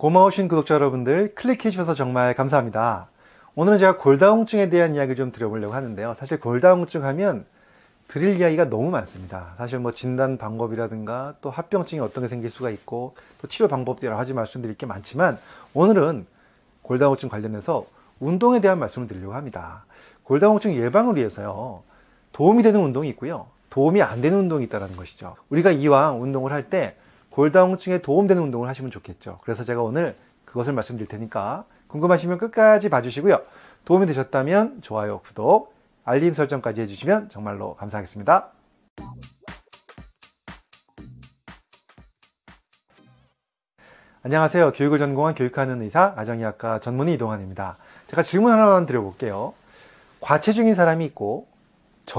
고마우신 구독자 여러분들 클릭해 주셔서 정말 감사합니다. 오늘은 제가 골다공증에 대한 이야기 를좀 드려보려고 하는데요. 사실 골다공증 하면 드릴 이야기가 너무 많습니다. 사실 뭐 진단 방법이라든가 또 합병증이 어떤 게 생길 수가 있고 또 치료 방법도 여러 가지 말씀드릴 게 많지만 오늘은 골다공증 관련해서 운동에 대한 말씀을 드리려고 합니다. 골다공증 예방을 위해서요. 도움이 되는 운동이 있고요. 도움이 안 되는 운동이 있다는 것이죠. 우리가 이왕 운동을 할때 골다공증에 도움되는 운동을 하시면 좋겠죠. 그래서 제가 오늘 그것을 말씀드릴 테니까 궁금하시면 끝까지 봐주시고요. 도움이 되셨다면 좋아요, 구독, 알림 설정까지 해주시면 정말로 감사하겠습니다. 안녕하세요. 교육을 전공한 교육하는 의사 가정의학과 전문의 이동환입니다. 제가 질문 하나만 드려볼게요. 과체중인 사람이 있고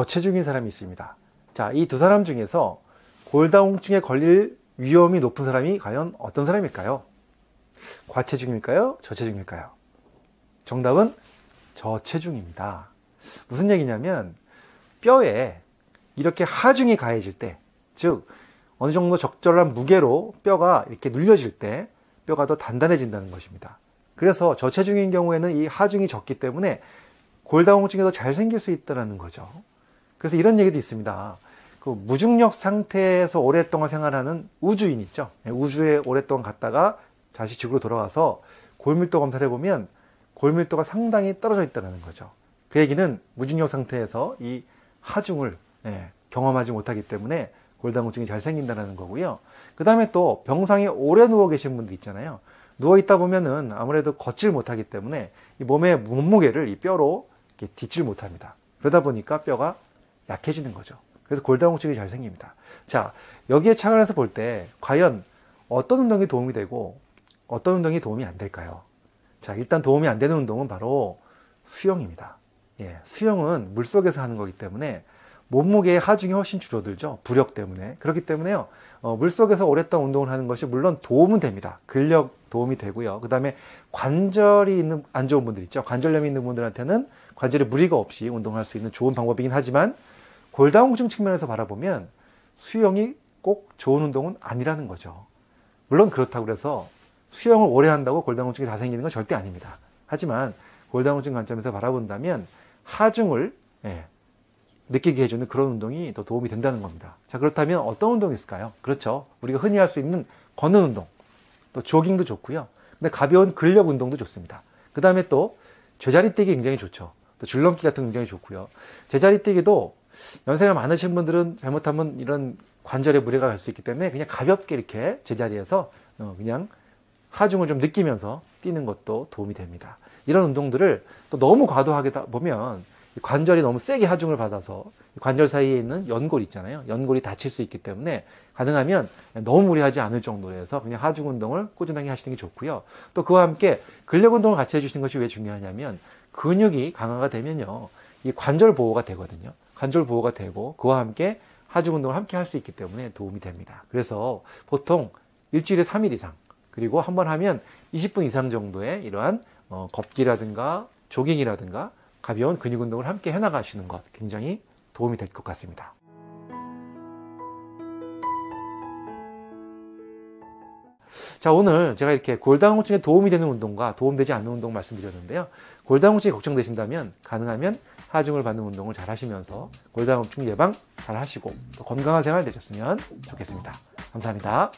저체중인 사람이 있습니다. 자, 이 두 사람 중에서 골다공증에 걸릴 위험이 높은 사람이 과연 어떤 사람일까요? 과체중일까요? 저체중일까요? 정답은 저체중입니다. 무슨 얘기냐면 뼈에 이렇게 하중이 가해질 때, 즉 어느 정도 적절한 무게로 뼈가 이렇게 눌려질 때 뼈가 더 단단해진다는 것입니다. 그래서 저체중인 경우에는 이 하중이 적기 때문에 골다공증이 더 잘 생길 수 있다는 거죠. 그래서 이런 얘기도 있습니다. 그 무중력 상태에서 오랫동안 생활하는 우주인 있죠. 예, 우주에 오랫동안 갔다가 다시 지구로 돌아와서 골밀도 검사를 해보면 골밀도가 상당히 떨어져 있다는 거죠. 그 얘기는 무중력 상태에서 이 하중을 예, 경험하지 못하기 때문에 골다공증이 잘 생긴다는 거고요. 그 다음에 또 병상에 오래 누워 계신 분들 있잖아요. 누워 있다 보면은 아무래도 걷질 못하기 때문에 이 몸의 몸무게를 이 뼈로 이렇게 딛질 못합니다. 그러다 보니까 뼈가 약해지는 거죠. 그래서 골다공증이 잘 생깁니다. 자, 여기에 차원해서볼 때 과연 어떤 운동이 도움이 되고 어떤 운동이 도움이 안 될까요? 자, 일단 도움이 안 되는 운동은 바로 수영입니다. 예, 수영은 물 속에서 하는 거기 때문에 몸무게의 하중이 훨씬 줄어들죠. 부력 때문에. 그렇기 때문에요. 어, 물 속에서 오랫동안 운동을 하는 것이 물론 도움은 됩니다. 근력 도움이 되고요. 그 다음에 관절이 있는 안 좋은 분들 있죠. 관절염이 있는 분들한테는 관절에 무리가 없이 운동할 수 있는 좋은 방법이긴 하지만 골다공증 측면에서 바라보면 수영이 꼭 좋은 운동은 아니라는 거죠. 물론 그렇다고 해서 수영을 오래 한다고 골다공증이 다 생기는 건 절대 아닙니다. 하지만 골다공증 관점에서 바라본다면 하중을 예, 느끼게 해주는 그런 운동이 더 도움이 된다는 겁니다. 자 그렇다면 어떤 운동이 있을까요? 그렇죠. 우리가 흔히 할 수 있는 걷는 운동, 또 조깅도 좋고요. 근데 가벼운 근력 운동도 좋습니다. 그 다음에 또 제자리 뛰기 굉장히 좋죠. 또 줄넘기 같은 굉장히 좋고요. 제자리 뛰기도 연세가 많으신 분들은 잘못하면 이런 관절에 무리가 갈 수 있기 때문에 그냥 가볍게 이렇게 제자리에서 어, 그냥 하중을 좀 느끼면서 뛰는 것도 도움이 됩니다. 이런 운동들을 또 너무 과도하게 보면 관절이 너무 세게 하중을 받아서 관절 사이에 있는 연골 있잖아요. 연골이 다칠 수 있기 때문에 가능하면 너무 무리하지 않을 정도로 해서 그냥 하중 운동을 꾸준하게 하시는 게 좋고요. 또 그와 함께 근력 운동을 같이 해주시는 것이 왜 중요하냐면 근육이 강화가 되면요. 이 관절 보호가 되거든요. 관절 보호가 되고 그와 함께 하중 운동을 함께 할 수 있기 때문에 도움이 됩니다. 그래서 보통 일주일에 3일 이상 그리고 한번 하면 20분 이상 정도의 이러한 어, 걷기라든가 조깅이라든가 가벼운 근육 운동을 함께 해나가시는 것 굉장히 도움이 될 것 같습니다. 자, 오늘 제가 이렇게 골다공증에 도움이 되는 운동과 도움되지 않는 운동 말씀드렸는데요. 골다공증이 걱정되신다면 가능하면 하중을 받는 운동을 잘 하시면서 골다공증 예방 잘 하시고 또 건강한 생활 되셨으면 좋겠습니다. 감사합니다.